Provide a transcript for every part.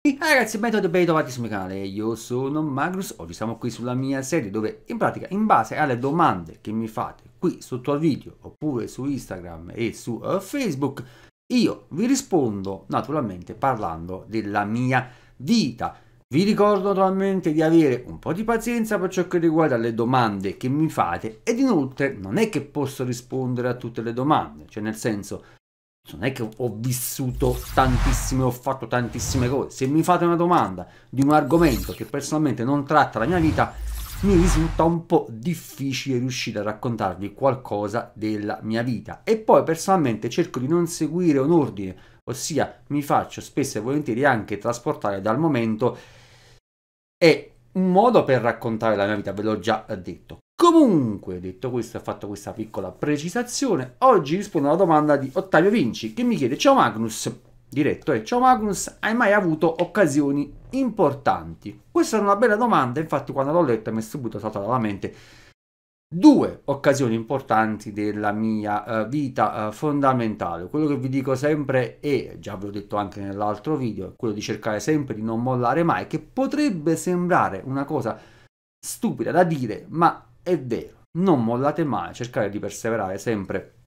Hey ah, ragazzi, benvenuti ben trovati sul mio canale, io sono Magnus, oggi siamo qui sulla mia serie dove in pratica in base alle domande che mi fate qui sotto al video oppure su Instagram e su uh, Facebook io vi rispondo naturalmente parlando della mia vita. Vi ricordo naturalmente di avere un po' di pazienza per ciò che riguarda le domande che mi fate ed inoltre non è che posso rispondere a tutte le domande, cioè nel senso non è che ho vissuto tantissime, ho fatto tantissime cose. Se mi fate una domanda di un argomento che personalmente non tratta la mia vita, mi risulta un po' difficile riuscire a raccontarvi qualcosa della mia vita. E poi personalmente cerco di non seguire un ordine, ossia mi faccio spesso e volentieri anche trasportare dal momento e un modo per raccontare la mia vita, ve l'ho già detto. Comunque, detto questo, e fatto questa piccola precisazione, oggi rispondo alla domanda di Ottavio Vinci che mi chiede Ciao Magnus, diretto è Ciao Magnus, hai mai avuto occasioni importanti? Questa è una bella domanda, infatti quando l'ho letta mi è subito saltata alla mente due occasioni importanti della mia uh, vita uh, fondamentale. Quello che vi dico sempre e già ve l'ho detto anche nell'altro video, è quello di cercare sempre di non mollare mai, che potrebbe sembrare una cosa stupida da dire, ma è vero, non mollate mai, cercate di perseverare sempre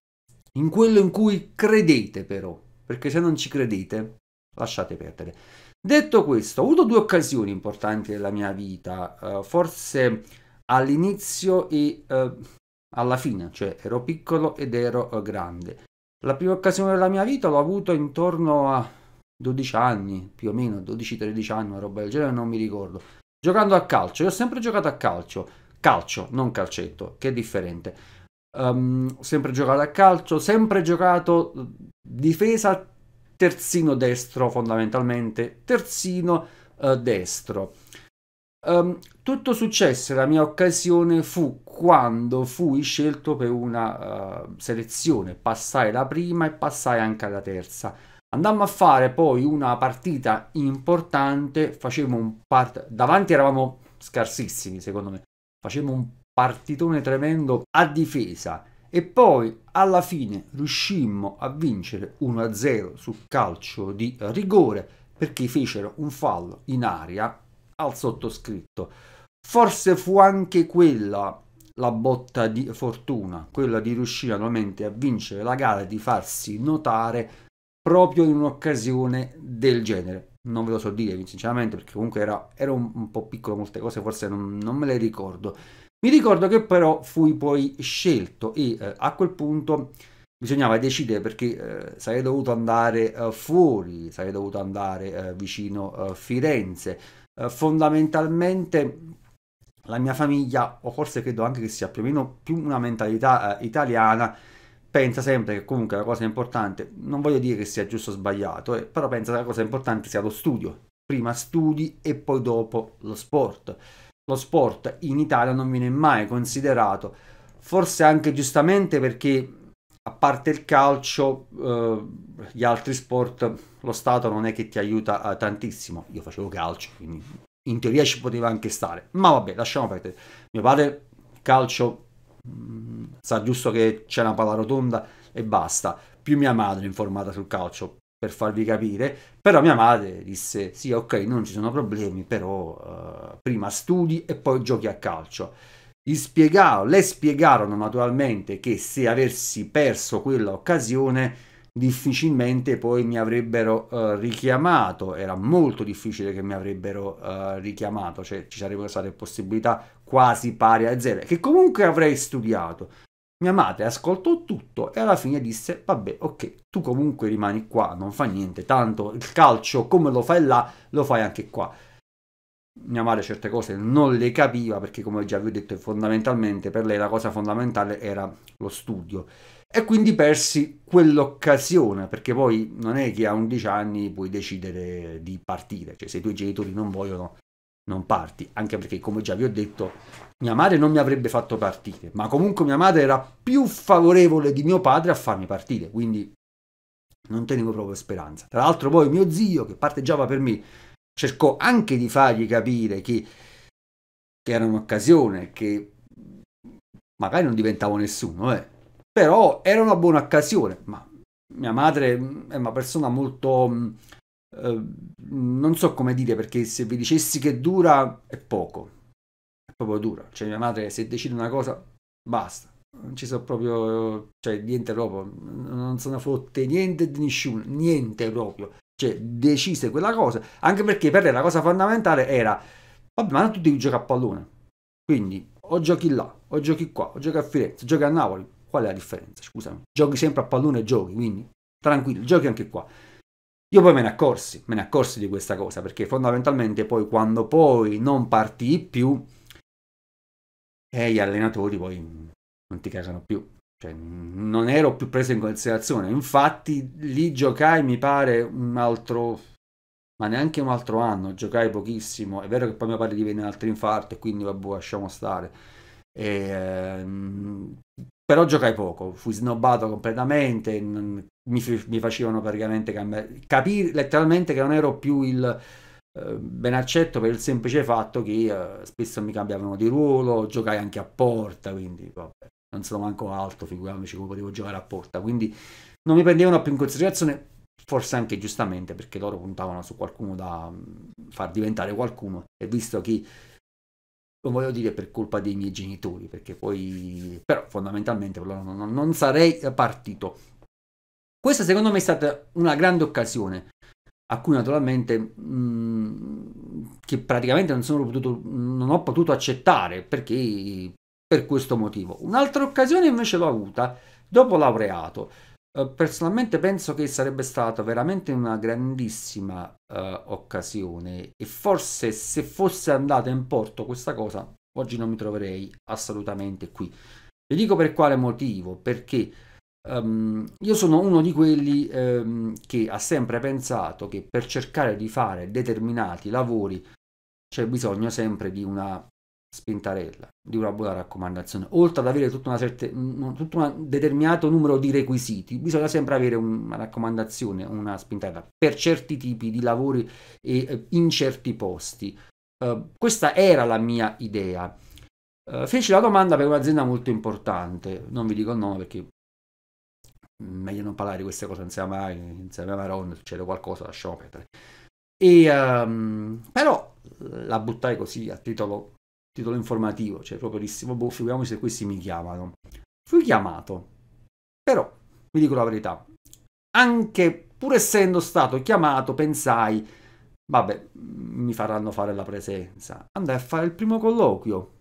in quello in cui credete però, perché se non ci credete lasciate perdere. Detto questo, ho avuto due occasioni importanti nella mia vita, uh, forse all'inizio e uh, alla fine, cioè ero piccolo ed ero uh, grande. La prima occasione della mia vita l'ho avuto intorno a 12 anni, più o meno 12-13 anni, una roba del genere, non mi ricordo. Giocando a calcio, io ho sempre giocato a calcio calcio, non calcetto, che è differente. Um, sempre giocato a calcio, sempre giocato difesa terzino destro fondamentalmente, terzino uh, destro. Um, tutto successe, la mia occasione fu quando fui scelto per una uh, selezione, passai la prima e passai anche alla terza. Andammo a fare poi una partita importante, facevamo un part... davanti eravamo scarsissimi secondo me, facemmo un partitone tremendo a difesa e poi alla fine riuscimmo a vincere 1-0 sul calcio di rigore perché fecero un fallo in aria al sottoscritto. Forse fu anche quella la botta di fortuna, quella di riuscire nuovamente a vincere la gara e di farsi notare proprio in un'occasione del genere non ve lo so dire sinceramente perché comunque era, ero un, un, po' piccolo molte cose forse non, non, me le ricordo mi ricordo che però fui poi scelto e eh, a quel punto bisognava decidere perché eh, sarei dovuto andare eh, fuori sarei dovuto andare eh, vicino eh, Firenze eh, fondamentalmente la mia famiglia o forse credo anche che sia più o meno più una mentalità italiana pensa sempre che comunque la cosa importante, non voglio dire che sia giusto o sbagliato, eh, però pensa che la cosa importante sia lo studio. Prima studi e poi dopo lo sport. Lo sport in Italia non viene mai considerato, forse anche giustamente perché a parte il calcio, eh, gli altri sport, lo Stato non è che ti aiuta eh, tantissimo. Io facevo calcio, quindi in teoria ci poteva anche stare. Ma vabbè, lasciamo perdere. Mio padre calcio Mm, sa giusto che c'è una palla rotonda e basta. Più mia madre informata sul calcio, per farvi capire, però mia madre disse sì ok non ci sono problemi, però eh, prima studi e poi giochi a calcio. Gli spiegavo, le spiegarono naturalmente che se avessi perso quella occasione difficilmente poi mi avrebbero eh, richiamato, era molto difficile che mi avrebbero eh, richiamato, cioè ci sarebbero state possibilità quasi pari a zero, che comunque avrei studiato. Mia madre ascoltò tutto e alla fine disse, vabbè, ok, tu comunque rimani qua, non fa niente, tanto il calcio come lo fai là, lo fai anche qua. Mia madre certe cose non le capiva perché, come già vi ho detto, fondamentalmente per lei la cosa fondamentale era lo studio. E quindi persi quell'occasione, perché poi non è che a 11 anni puoi decidere di partire, cioè se i tuoi genitori non vogliono non parti, anche perché come già vi ho detto, mia madre non mi avrebbe fatto partire, ma comunque mia madre era più favorevole di mio padre a farmi partire, quindi non tenevo proprio speranza. Tra l'altro poi mio zio, che parteggiava per me, cercò anche di fargli capire che, che era un'occasione, che magari non diventavo nessuno, eh. però era una buona occasione, ma mia madre è una persona molto Ehm, non so come dire perché se vi dicessi che dura è poco, è proprio dura. Cioè, mia madre, se decide una cosa, basta. Non ci so proprio, cioè, niente proprio, non sono fotte niente di nessuno, niente proprio. Cioè, decise quella cosa, anche perché per lei la cosa fondamentale era, vabbè, ma non tu devi giocare a pallone. Quindi, o giochi là, o giochi qua, o giochi a Firenze, giochi a Napoli. Qual è la differenza? Scusami, giochi sempre a pallone e giochi, quindi tranquillo, giochi anche qua. Io poi me ne accorsi, me ne accorsi di questa cosa, perché fondamentalmente poi quando poi non partii più, eh, gli allenatori poi non ti casano più. Cioè, non ero più preso in considerazione. Infatti lì giocai, mi pare, un altro... ma neanche un altro anno, giocai pochissimo. È vero che poi mio padre divenne un altro infarto e quindi vabbè, lasciamo stare. E, ehm, però giocai poco, fui snobbato completamente, non, mi, mi, facevano praticamente cambiare. Capì letteralmente che non ero più il eh, benaccetto per il semplice fatto che eh, spesso mi cambiavano di ruolo, giocai anche a porta, quindi vabbè, non sono manco alto, figuriamoci come potevo giocare a porta, quindi non mi prendevano più in considerazione, forse anche giustamente perché loro puntavano su qualcuno da mm, far diventare qualcuno e visto che non voglio dire per colpa dei miei genitori, perché poi, però fondamentalmente non, non sarei partito. Questa secondo me è stata una grande occasione, a cui naturalmente mh, mm, che praticamente non, sono potuto, non ho potuto accettare perché per questo motivo. Un'altra occasione invece l'ho avuta dopo laureato eh, personalmente penso che sarebbe stata veramente una grandissima uh, occasione e forse se fosse andata in porto questa cosa oggi non mi troverei assolutamente qui. Vi dico per quale motivo, perché um, io sono uno di quelli um, che ha sempre pensato che per cercare di fare determinati lavori c'è bisogno sempre di una spintarella di una buona raccomandazione. Oltre ad avere tutta una certa, un, tutto un determinato numero di requisiti, bisogna sempre avere una raccomandazione, una spintarella per certi tipi di lavori e eh, in certi posti. Uh, questa era la mia idea. Uh, feci la domanda per un'azienda molto importante, non vi dico il nome perché mm, meglio non parlare di queste cose insieme a, insieme a Maron, succede qualcosa, lasciamo perdere. E, um, però la buttai così a titolo titolo informativo, cioè proprio dissi, boh, figuriamoci se questi mi chiamano. Fui chiamato, però vi dico la verità, anche pur essendo stato chiamato pensai, vabbè, mm, mi faranno fare la presenza. Andai a fare il primo colloquio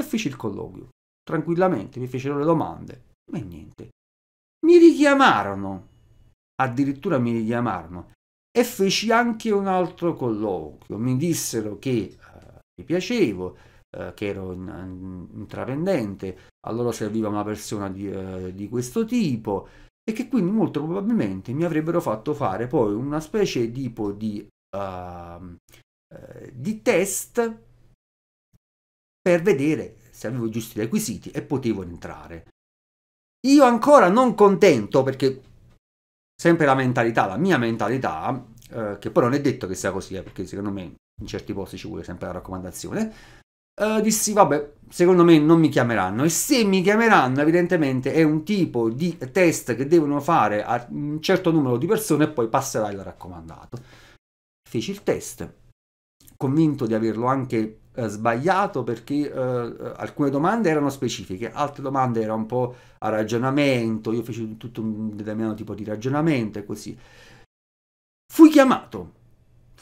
e feci il colloquio, tranquillamente, mi fecero le domande, ma niente. Mi richiamarono, addirittura mi richiamarono e feci anche un altro colloquio. Mi dissero che mi piacevo, eh, che ero intraprendente, allora serviva una persona di, eh, di questo tipo e che quindi molto probabilmente mi avrebbero fatto fare poi una specie tipo di, uh, di test per vedere se avevo i giusti requisiti e potevo entrare. Io ancora non contento perché sempre la mentalità, la mia mentalità, eh, che poi non è detto che sia così, eh, perché secondo me in certi posti ci vuole sempre la raccomandazione. Uh, dissi, vabbè, secondo me non mi chiameranno. E se mi chiameranno, evidentemente è un tipo di test che devono fare a un certo numero di persone e poi passerà il raccomandato. Feci il test, convinto di averlo anche eh, sbagliato perché eh, eh alcune domande erano specifiche, altre domande erano un po' a ragionamento, io feci tutto un determinato tipo di ragionamento e così. Fui chiamato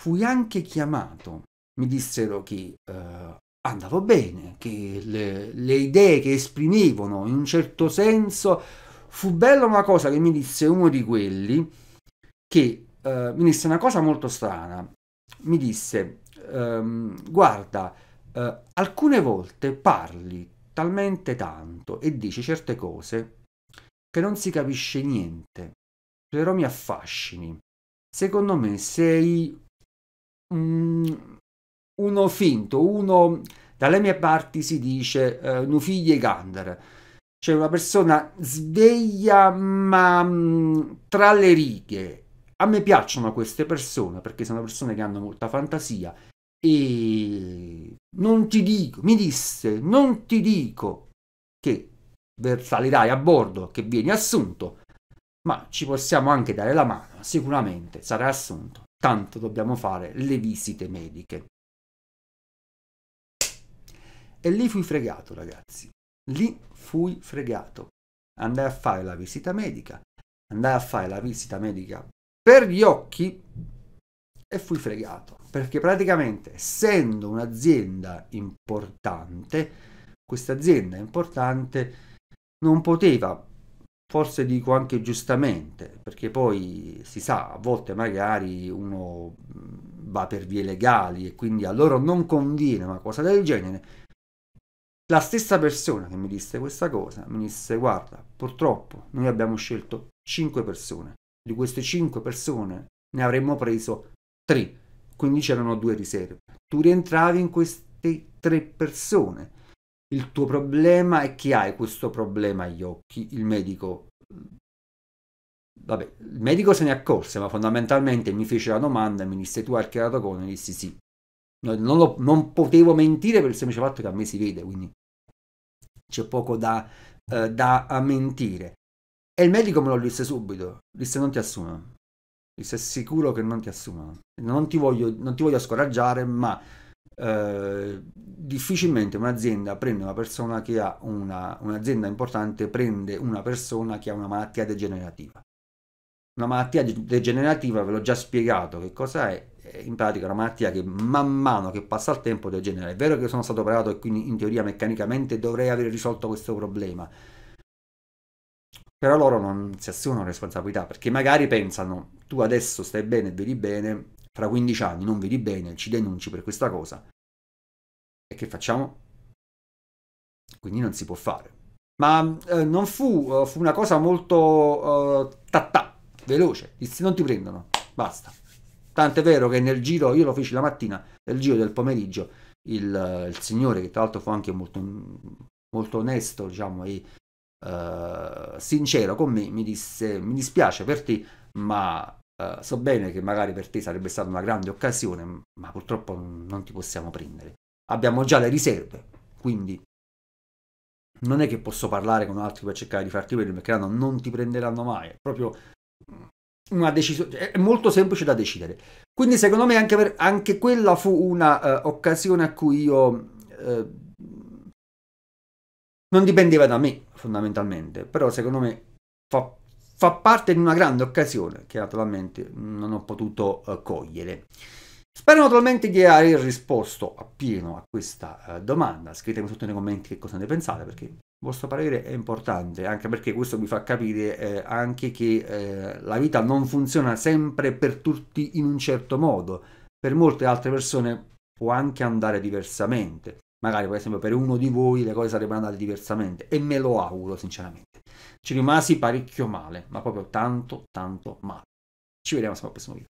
Fui anche chiamato, mi dissero che eh, andavo bene, che le, le idee che esprimevano in un certo senso fu bella una cosa che mi disse uno di quelli che eh, mi disse una cosa molto strana. Mi disse, ehm, guarda, eh, alcune volte parli talmente tanto e dici certe cose che non si capisce niente, però mi affascini. Secondo me sei mh, mm, uno finto, uno dalle mie parti si dice eh, nufiglie gander, cioè una persona sveglia ma mm, tra le righe. A me piacciono queste persone perché sono persone che hanno molta fantasia e non ti dico, mi disse, non ti dico che salirai a bordo, che vieni assunto, ma ci possiamo anche dare la mano, sicuramente sarai assunto tanto dobbiamo fare le visite mediche. E lì fui fregato, ragazzi. Lì fui fregato. Andai a fare la visita medica, andai a fare la visita medica per gli occhi e fui fregato. Perché praticamente, essendo un'azienda importante, questa azienda importante non poteva forse dico anche giustamente, perché poi si sa, a volte magari uno va per vie legali e quindi a loro non conviene una cosa del genere. La stessa persona che mi disse questa cosa mi disse guarda, purtroppo noi abbiamo scelto 5 persone, di queste 5 persone ne avremmo preso 3, quindi c'erano due riserve. Tu rientravi in queste 3 persone il tuo problema è che hai questo problema agli occhi, il medico... Vabbè, il medico se ne accorse, ma fondamentalmente mi fece la domanda, mi disse tu hai il cheratocone? E dissi sì. non, lo, non, potevo mentire per il semplice fatto che a me si vede, quindi c'è poco da, eh, da mentire. E il medico me lo disse subito, disse non ti assumono, disse sicuro che non ti assumono, non ti voglio, non ti voglio scoraggiare, ma eh, difficilmente un'azienda prende una persona che ha una, un'azienda importante prende una persona che ha una malattia degenerativa. Una malattia degenerativa, ve l'ho già spiegato che cosa è, è in pratica una malattia che man mano che passa il tempo degenera. È vero che sono stato operato e quindi in teoria meccanicamente dovrei aver risolto questo problema, però loro non si assumono responsabilità perché magari pensano tu adesso stai bene e vedi bene fra 15 anni non vedi bene, ci denunci per questa cosa. E che facciamo? Quindi non si può fare. Ma eh, non fu, uh, fu una cosa molto eh, tattà, veloce, dissi non ti prendono, basta. Tant'è vero che nel giro, io lo feci la mattina, nel giro del pomeriggio, il, il signore, che tra l'altro fu anche molto, molto onesto, diciamo, e uh, sincero con me, mi disse, mi dispiace per te, ma eh, so bene che magari per te sarebbe stata una grande occasione, ma purtroppo non ti possiamo prendere. Abbiamo già le riserve, quindi non è che posso parlare con altri per cercare di farti vedere, perché no, non ti prenderanno mai. È proprio una decisione, è molto semplice da decidere. Quindi secondo me anche, per, anche quella fu un'occasione eh, uh, a cui io... Uh, non dipendeva da me fondamentalmente, però secondo me fa fa parte di una grande occasione che naturalmente non ho potuto eh, cogliere. Spero naturalmente di aver risposto appieno a questa eh, domanda, scrivetemi sotto nei commenti che cosa ne pensate perché il vostro parere è importante, anche perché questo mi fa capire eh, anche che eh, la vita non funziona sempre per tutti in un certo modo, per molte altre persone può anche andare diversamente magari per esempio per uno di voi le cose sarebbero andate diversamente e me lo auguro sinceramente. Ci rimasi parecchio male, ma proprio tanto tanto male. Ci vediamo sempre al prossimo video.